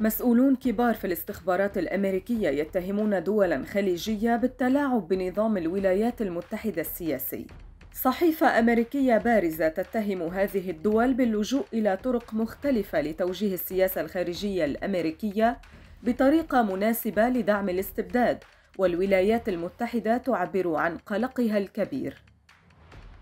مسؤولون كبار في الاستخبارات الامريكيه يتهمون دولا خليجيه بالتلاعب بنظام الولايات المتحده السياسي صحيفه امريكيه بارزه تتهم هذه الدول باللجوء الى طرق مختلفه لتوجيه السياسه الخارجيه الامريكيه بطريقه مناسبه لدعم الاستبداد والولايات المتحده تعبر عن قلقها الكبير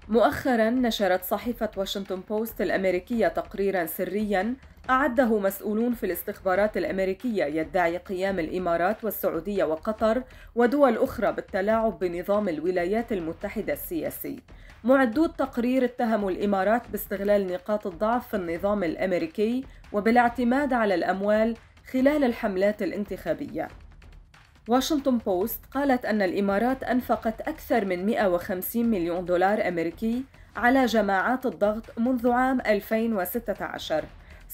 مؤخرا نشرت صحيفه واشنطن بوست الامريكيه تقريرا سريا أعده مسؤولون في الاستخبارات الأمريكية يدعي قيام الإمارات والسعودية وقطر ودول أخرى بالتلاعب بنظام الولايات المتحدة السياسي. معدو التقرير اتهموا الإمارات باستغلال نقاط الضعف في النظام الأمريكي وبالاعتماد على الأموال خلال الحملات الانتخابية. واشنطن بوست قالت أن الإمارات أنفقت أكثر من 150 مليون دولار أمريكي على جماعات الضغط منذ عام 2016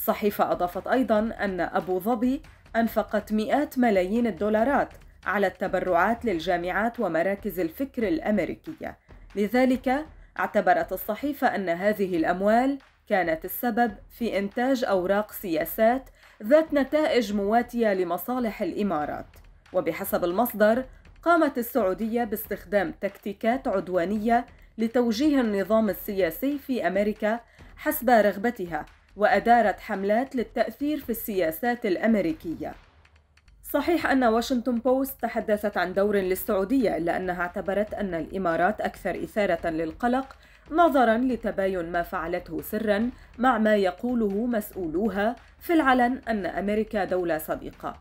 الصحيفة أضافت أيضا أن أبو ظبي أنفقت مئات ملايين الدولارات على التبرعات للجامعات ومراكز الفكر الأمريكية لذلك اعتبرت الصحيفة أن هذه الأموال كانت السبب في إنتاج أوراق سياسات ذات نتائج مواتية لمصالح الإمارات وبحسب المصدر قامت السعودية باستخدام تكتيكات عدوانية لتوجيه النظام السياسي في أمريكا حسب رغبتها وأدارت حملات للتأثير في السياسات الأمريكية صحيح أن واشنطن بوست تحدثت عن دور للسعودية إلا أنها اعتبرت أن الإمارات أكثر إثارة للقلق نظرا لتباين ما فعلته سرا مع ما يقوله مسؤولوها في العلن أن أمريكا دولة صديقة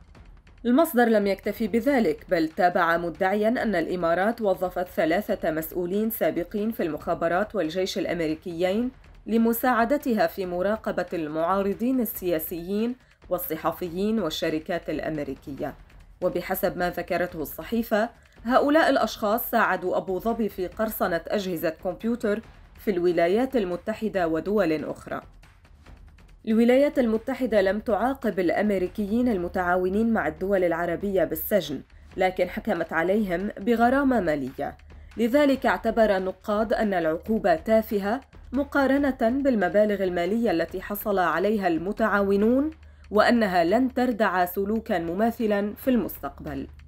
المصدر لم يكتفي بذلك بل تابع مدعيا أن الإمارات وظفت ثلاثة مسؤولين سابقين في المخابرات والجيش الأمريكيين لمساعدتها في مراقبة المعارضين السياسيين والصحفيين والشركات الأمريكية وبحسب ما ذكرته الصحيفة هؤلاء الأشخاص ساعدوا أبو ظبي في قرصنة أجهزة كمبيوتر في الولايات المتحدة ودول أخرى الولايات المتحدة لم تعاقب الأمريكيين المتعاونين مع الدول العربية بالسجن لكن حكمت عليهم بغرامة مالية لذلك اعتبر النقاد أن العقوبة تافهة مقارنة بالمبالغ المالية التي حصل عليها المتعاونون وأنها لن تردع سلوكا مماثلا في المستقبل